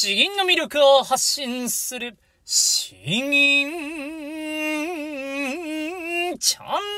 詩吟の魅力を発信する、詩吟チャンネル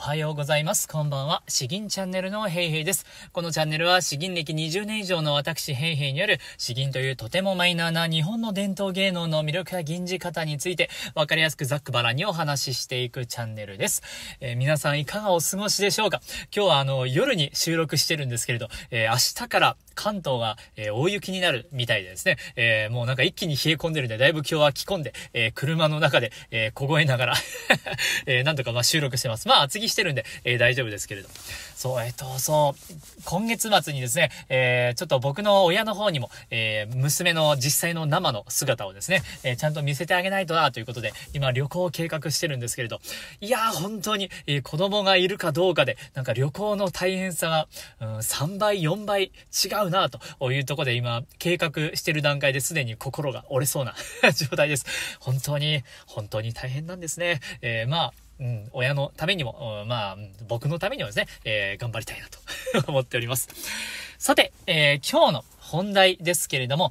はようございます。こんばんは。詩吟チャンネルのヘイヘイです。このチャンネルは詩吟歴20年以上の私ヘイヘイによる詩吟というとてもマイナーな日本の伝統芸能の魅力や吟じ方についてわかりやすくざっくばらにお話ししていくチャンネルです。えー、皆さんいかがお過ごしでしょうか今日はあの夜に収録してるんですけれど、えー、明日から関東が、えー、大雪になるみたいでですね、えもうなんか一気に冷え込んでるんでだいぶ今日は着込んで、え車の中で、え凍えながら えなんとかま収録してます。まあ次してるんで、えー、大丈夫ですけれど。そう、えっ、と、そう、今月末にですね、えー、ちょっと僕の親の方にも、えー、娘の実際の生の姿をですね、えー、ちゃんと見せてあげないとな、ということで、今旅行を計画してるんですけれど、いやー、本当に、えー、子供がいるかどうかで、なんか旅行の大変さが、うん、3倍、4倍違うな、というとこで今、計画してる段階ですでに心が折れそうな 状態です。本当に、本当に大変なんですね。えー、まあ、うん、親のためにも、うん、まあ、僕のためにもですね、えー、頑張りたいなと 思っております。さて、えー、今日の本題ですけれども、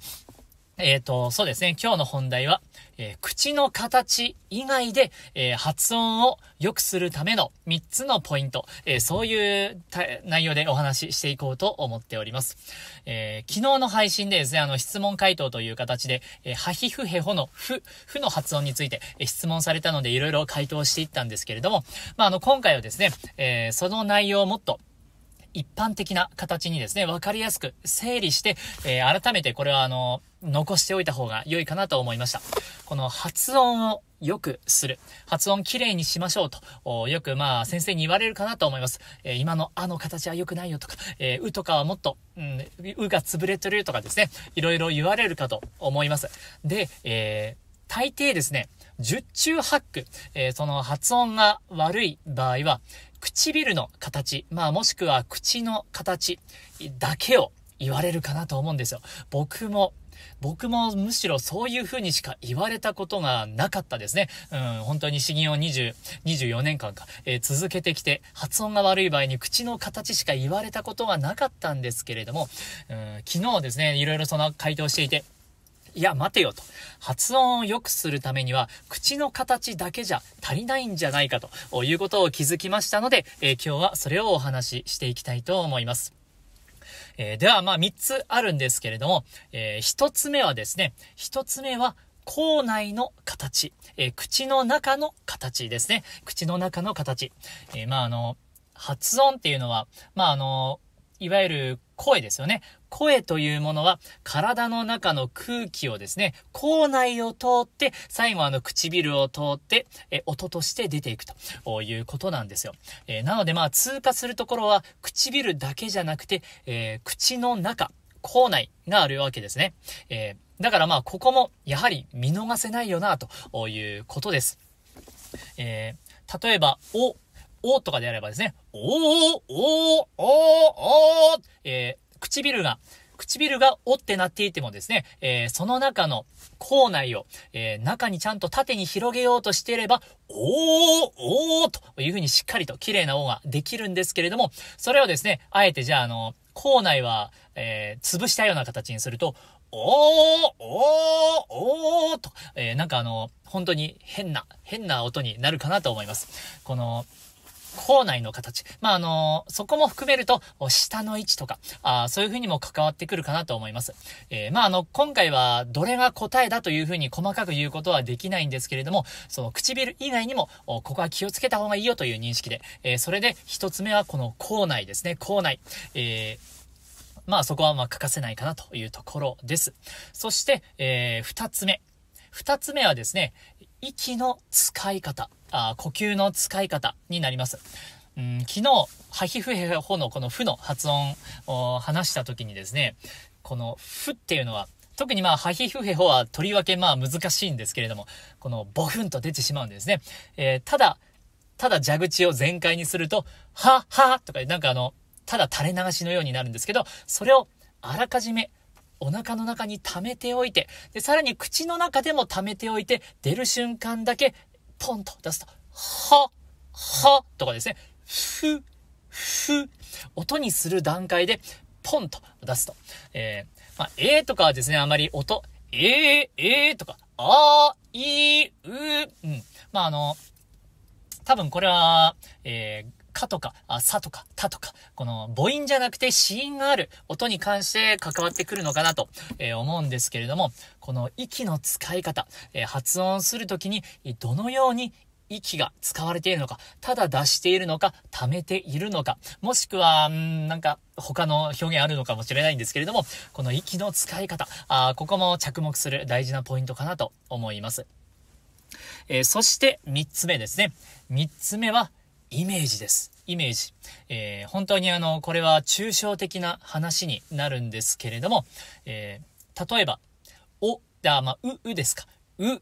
えっ、ー、と、そうですね、今日の本題は、えー、口の形以外で、えー、発音を良くするための3つのポイント、えー、そういう内容でお話ししていこうと思っております。え昨日の配信でですね、あの質問回答という形で、えハヒフヘホのフ、フの発音について、え質問されたのでいろいろ回答していったんですけれども、まあ、あの今回はですね、えその内容をもっと一般的な形にですね、わかりやすく整理して、えー、改めてこれはあの、残しておいた方が良いかなと思いました。この発音を良くする。発音きれいにしましょうと。よくまあ先生に言われるかなと思います。えー、今のあの形は良くないよとか、えー、うとかはもっと、うん、うが潰れてるとかですね、いろいろ言われるかと思います。で、えー、大抵ですね、十0中ック。えー、その発音が悪い場合は、唇の形、まあもしくは口の形だけを言われるかなと思うんですよ。僕も僕もむしろそういう風にしか言われたことがなかったですね。うん、本当に詩吟を20、24年間か、えー、続けてきて、発音が悪い場合に口の形しか言われたことがなかったんですけれども、うん、昨日ですね、いろいろその回答していて、いや、待てよと。発音を良くするためには、口の形だけじゃ足りないんじゃないかということを気づきましたので、えー、今日はそれをお話ししていきたいと思います。えー、では、まあ、3つあるんですけれども、えー、1つ目はですね、1つ目は、口内の形、えー、口の中の形ですね。口の中の形。えまあ、あの、発音っていうのは、まあ、あの、いわゆる声ですよね。声というものは体の中の空気をですね、口内を通って、最後あの唇を通って、え、音として出ていくということなんですよ。えー、なのでまあ通過するところは唇だけじゃなくて、えー、口の中、口内があるわけですね。えー、だからまあここもやはり見逃せないよなということです。えー、例えば、お、おとかであればですね、おー、おー、おー、おー、えー唇が、唇が折ってなっていてもですね、えー、その中の口内を、えー、中にちゃんと縦に広げようとしていれば、おー、おーというふうにしっかりと綺麗なおができるんですけれども、それをですね、あえてじゃあ、あの、口内は、えー、潰したような形にすると、おー、おー、おーと、えー、なんかあの、本当に変な、変な音になるかなと思います。この、校内の形。まあ、あのー、そこも含めると、下の位置とか、あそういうふうにも関わってくるかなと思います。えー、まあ、あの、今回は、どれが答えだというふうに細かく言うことはできないんですけれども、その唇以外にも、ここは気をつけた方がいいよという認識で、えー、それで一つ目はこの口内ですね、口内。えーまあそこはまあ欠かせないかなというところです。そして、えー、二つ目。二つ目はですね、息の使い方。あ呼吸の使い方になります。うん、昨日、ハヒフヘホのこのフの発音を話した時にですね、このフっていうのは、特にまあ、ハヒフヘホはとりわけまあ難しいんですけれども、このボフンと出てしまうんですね。えー、ただ、ただ蛇口を全開にすると、は、は、とか、なんかあの、ただ垂れ流しのようになるんですけど、それをあらかじめお腹の中に溜めておいて、で、さらに口の中でも溜めておいて、出る瞬間だけポンと出すと、は、はとかですね、ふ、ふ、音にする段階で、ポンと出すと。えー、まあ、えーとかはですね、あまり音、えー、えーとか、あー、いー、うー、うん。まあ、あの、多分これは、えー、かとか、あ、さとか、たとか、この母音じゃなくて子音がある音に関して関わってくるのかなと、えー、思うんですけれども、この息の使い方、えー、発音するときにどのように息が使われているのか、ただ出しているのか、溜めているのか、もしくは、んなんか、他の表現あるのかもしれないんですけれども、この息の使い方、あここも着目する大事なポイントかなと思います。えー、そして3つ目ですね。3つ目は、イメージです。イメージ。えー、本当にあの、これは抽象的な話になるんですけれども、えー、例えば、お、だ、まあ、う、うですか。う、う、う、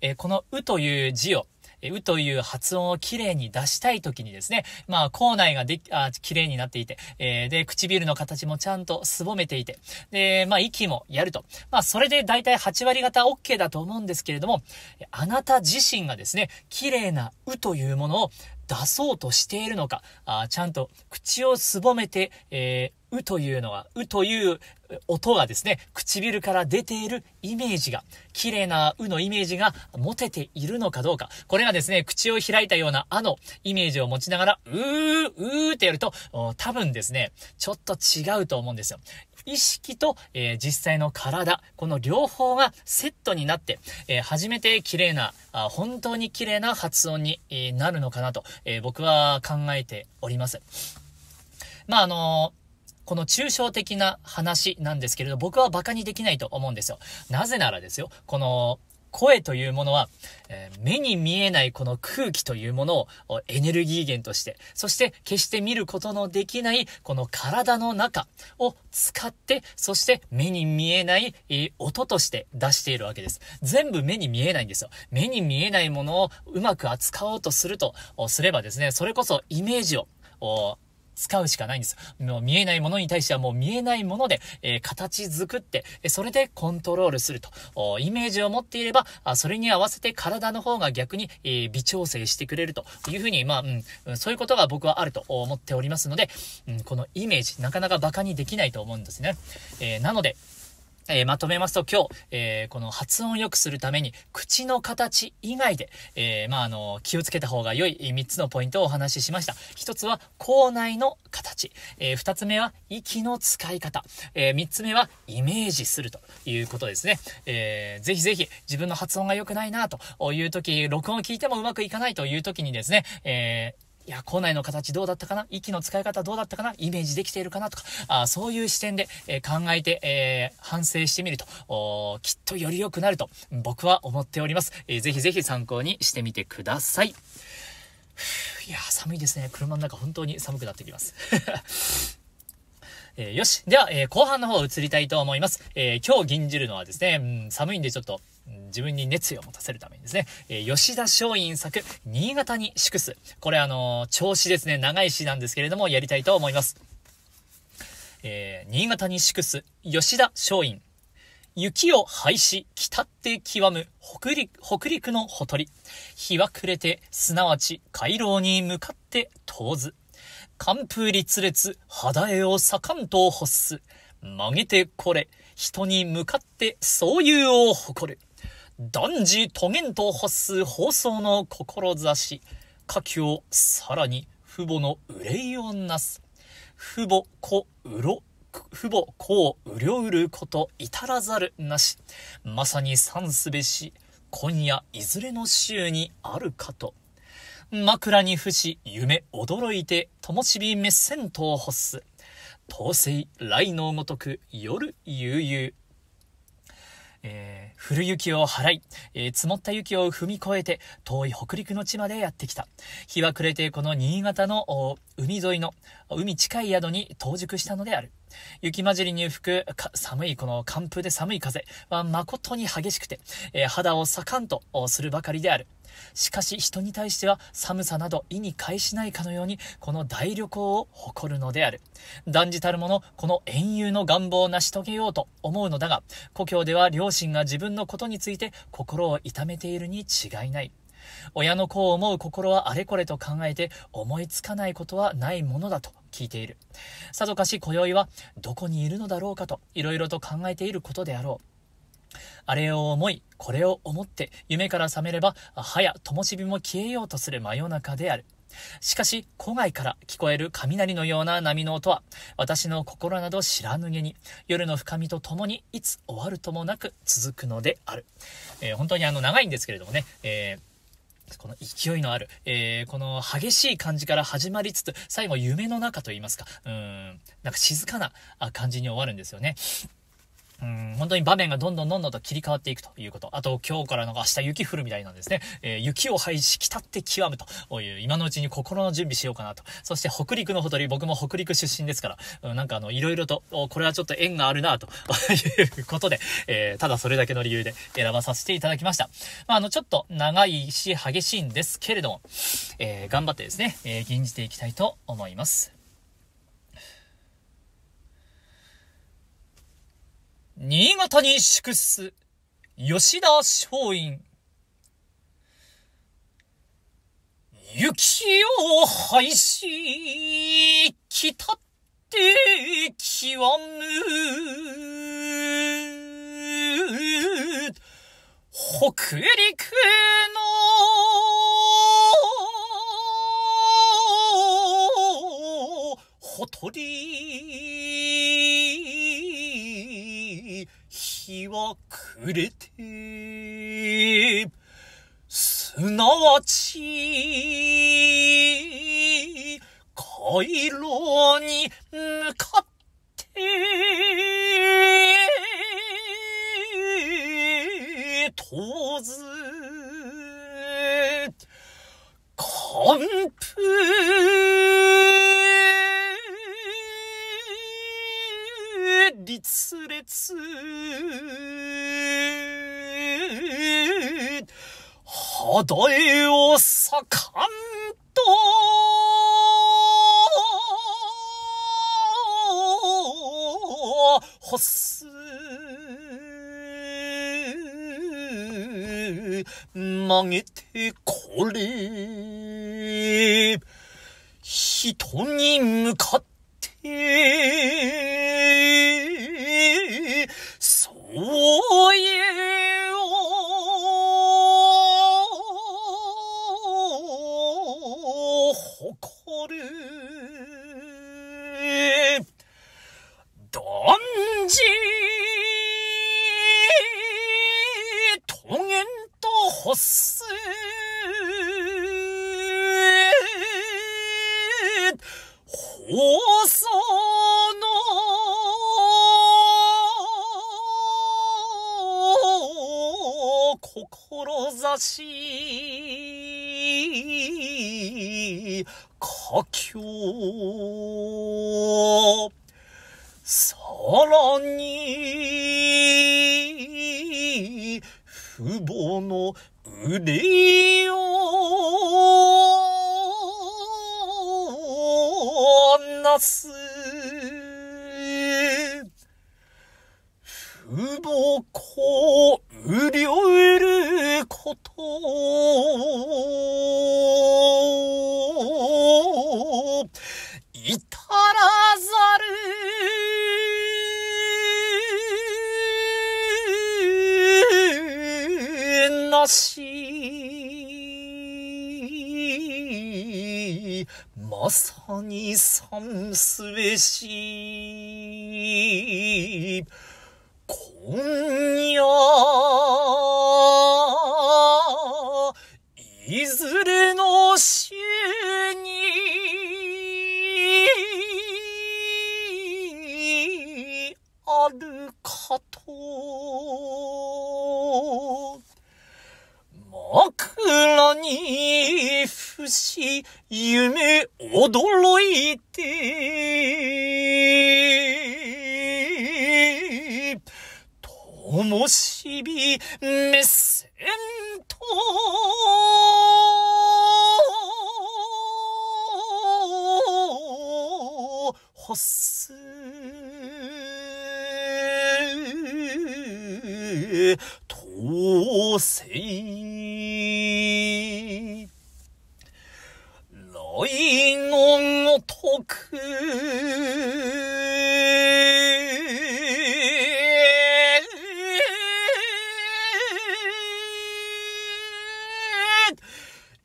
えー、このうという字をうという発音をきれいに出したい時にですね、まあ、口内ができ、あ、綺麗になっていて、えー、で、唇の形もちゃんとすぼめていて、で、まあ、息もやると。まあ、それで大体8割方 OK だと思うんですけれども、あなた自身がですね、綺麗なうというものを出そうとしているのか、あちゃんと口をすぼめて、えーうというのは、うという音がですね、唇から出ているイメージが、綺麗なうのイメージが持てているのかどうか。これがですね、口を開いたようなあのイメージを持ちながら、うー、うーってやると、多分ですね、ちょっと違うと思うんですよ。意識と、えー、実際の体、この両方がセットになって、えー、初めて綺麗なあ、本当に綺麗な発音に、えー、なるのかなと、え僕は考えております。まあ、あのこの抽象的な話なんですけれど、僕は馬鹿にできないと思うんですよ。なぜならですよ、この、声というものは、えー、目に見えないこの空気というものをエネルギー源として、そして決して見ることのできないこの体の中を使って、そして目に見えない、え音として出しているわけです。全部目に見えないんですよ。目に見えないものをうまく扱おうとするとすればですね、それこそイメージを、使うしかないんです。もう見えないものに対してはもう見えないもので、えー、形作って、それでコントロールすると。イメージを持っていれば、あそれに合わせて体の方が逆に、えー、微調整してくれるというふうに、まあ、うん、そういうことが僕はあると思っておりますので、うん、このイメージ、なかなか馬鹿にできないと思うんですね。えー、なので、えー、まとめますと今日、えー、この発音を良くするために、口の形以外で、えー、まあ、あの、気をつけた方が良い3つのポイントをお話ししました。1つは、口内の形。え2つ目は、息の使い方。え3つ目は、イメージするということですね。えー、ぜひぜひ、自分の発音が良くないなという時、録音を聞いてもうまくいかないという時にですね、えーいや、校内の形どうだったかな息の使い方どうだったかなイメージできているかなとか、あそういう視点で、え考えて、え反省してみると、きっとより良くなると僕は思っております。えー、ぜひぜひ参考にしてみてください。いや、寒いですね。車の中本当に寒くなってきます。えー、よし。では、えー、後半の方移りたいと思います。えー、今日吟じるのはですね、うん、寒いんでちょっと、自分に熱意を持たせるためにですね、え吉田松陰作、新潟に祝す。これあの、調子ですね、長い詩なんですけれども、やりたいと思います。えー、新潟に祝す、吉田松陰。雪を廃し、北って極む北陸北陸のほとり。日は暮れて、すなわち回廊に向かって遠ず。寒風立烈、肌絵を盛んと欲す。曲げてこれ、人に向かってそういうを誇る。断じとげんと発す放送の志、下境、をさらに父母の憂いをなす。父母子うろ、父母子をうること至らざるなし。まさに三すべし、今夜いずれの週にあるかと。枕に伏し、夢驚いて、ともちび目線と発す。統制来のごとく夜悠々。えー、降る雪を払い、えー、積もった雪を踏み越えて、遠い北陸の地までやってきた。日は暮れて、この新潟の海沿いの、海近い宿に到熟したのである。雪混じりに吹く寒いこの寒風で寒い風は誠に激しくて、えー、肌を盛かんとするばかりである。しかし人に対しては寒さなど意に介しないかのようにこの大旅行を誇るのである断じたるものこの遠遊の願望を成し遂げようと思うのだが故郷では両親が自分のことについて心を痛めているに違いない親の子を思う心はあれこれと考えて思いつかないことはないものだと聞いているさぞかし今宵はどこにいるのだろうかといろいろと考えていることであろうあれを思い、これを思って、夢から覚めれば、はや、灯火も消えようとする真夜中である。しかし、戸外から聞こえる雷のような波の音は、私の心など知らぬげに、夜の深みとともに、いつ終わるともなく続くのである。えー、本当にあの、長いんですけれどもね、えーこの勢いのある、えー、この激しい感じから始まりつつ、最後夢の中と言いますか、うん、なんか静かな感じに終わるんですよね。うん、本当に場面がどんどんどんどんと切り替わっていくということ。あと、今日からの明日雪降るみたいなんですね。えー、雪を廃し、きたって極むという、今のうちに心の準備しようかなと。そして、北陸のほとり、僕も北陸出身ですから、うん、なんかあの、いろいろと、これはちょっと縁があるなということで、えー、ただそれだけの理由で選ばさせていただきました。まあ、あの、ちょっと長いし、激しいんですけれども、えー、頑張ってですね、えー、吟じていきたいと思います。新潟に祝す、吉田松陰。雪を廃し、来たって極む。北陸題を盛んと、ほす、曲げてこれ、人に向かって、おその志佳境さらに父母の憂いをなす keep もしびめせんと、ほす、とせい。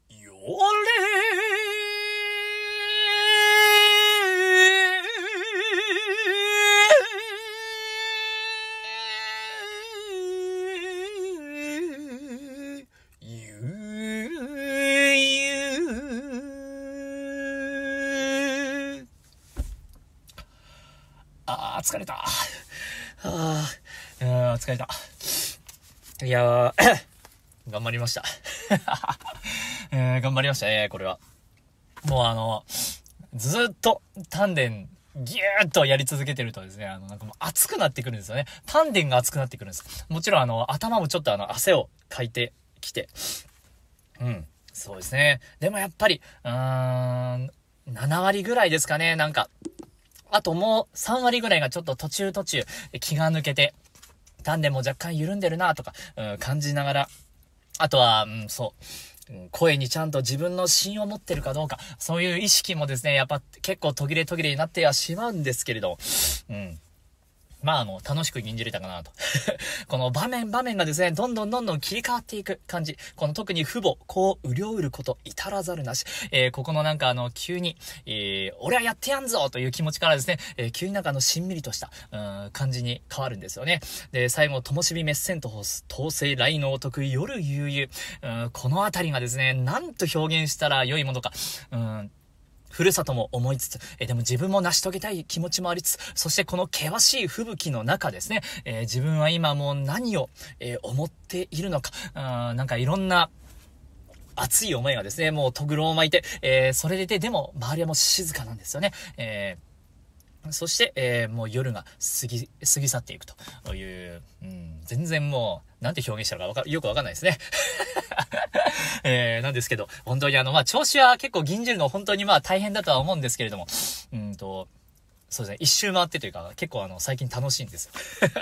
You're 張りました。えー、頑張りましたね、これは。もうあの、ずっと丹田、ぎゅーっとやり続けてるとですね、あの、なんかもう熱くなってくるんですよね。丹田が熱くなってくるんです。もちろんあの、頭もちょっとあの、汗をかいてきて。うん、そうですね。でもやっぱり、うーん、7割ぐらいですかね、なんか。あともう3割ぐらいがちょっと途中途中、気が抜けて、丹田も若干緩んでるなとか、うん、感じながら、あとは、うん、そう。声にちゃんと自分の芯を持ってるかどうか、そういう意識もですね、やっぱ結構途切れ途切れになってはしまうんですけれど、うん。まあ、あの、楽しく演じれたかなと。この場面場面がですね、どんどんどんどん切り替わっていく感じ。この特に父母、こう、うりょうること、至らざるなし。えー、ここのなんかあの、急に、えー、俺はやってやんぞという気持ちからですね、えー、急になんかあの、しんみりとした、うん、感じに変わるんですよね。で、最後、ともしびメッセントホース、統制のお得夜悠々。うん、このあたりがですね、なんと表現したら良いものか。うんふるさとも思いつつ、えでも自分も成し遂げたい気持ちもありつつ、そしてこの険しい吹雪の中ですね、え自分は今もう何を、え思っているのか、あーなんかいろんな、熱い思いがですね、もうとぐろを巻いて、えー、それでいて、でも、周りはもう静かなんですよね。えー、そして、えー、もう夜が過ぎ、過ぎ去っていくという、うん、全然もう、なんて表現したのかわか、よくわかんないですね。えー、なんですけど、本当にあの、まあ、調子は結構銀じるの本当にま大変だとは思うんですけれども、うんと、そうですね。一周回ってというか、結構あの、最近楽しいんですよ。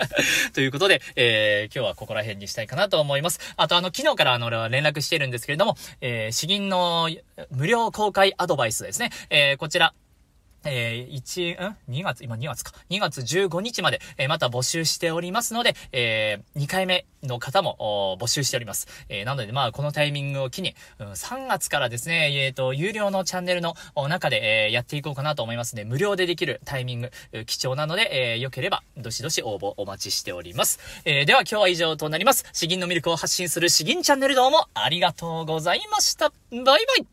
ということで、えー、今日はここら辺にしたいかなと思います。あとあの、昨日からあの、俺は連絡してるんですけれども、えー、詩吟の無料公開アドバイスですね。えー、こちら、えー、1、ん ?2 月、今2月か。2月15日まで、えー、また募集しておりますので、えー、2回目の方も募集しております。えー、なので、まあ、このタイミングを機に、うん、3月からですね、えっ、ー、と、有料のチャンネルの中で、えー、やっていこうかなと思いますので、無料でできるタイミング、貴重なので、えー、良ければ、どしどし応募お待ちしております。えー、では、今日は以上となります。詩吟の魅力を発信する詩吟チャンネルどうもありがとうございました。バイバイ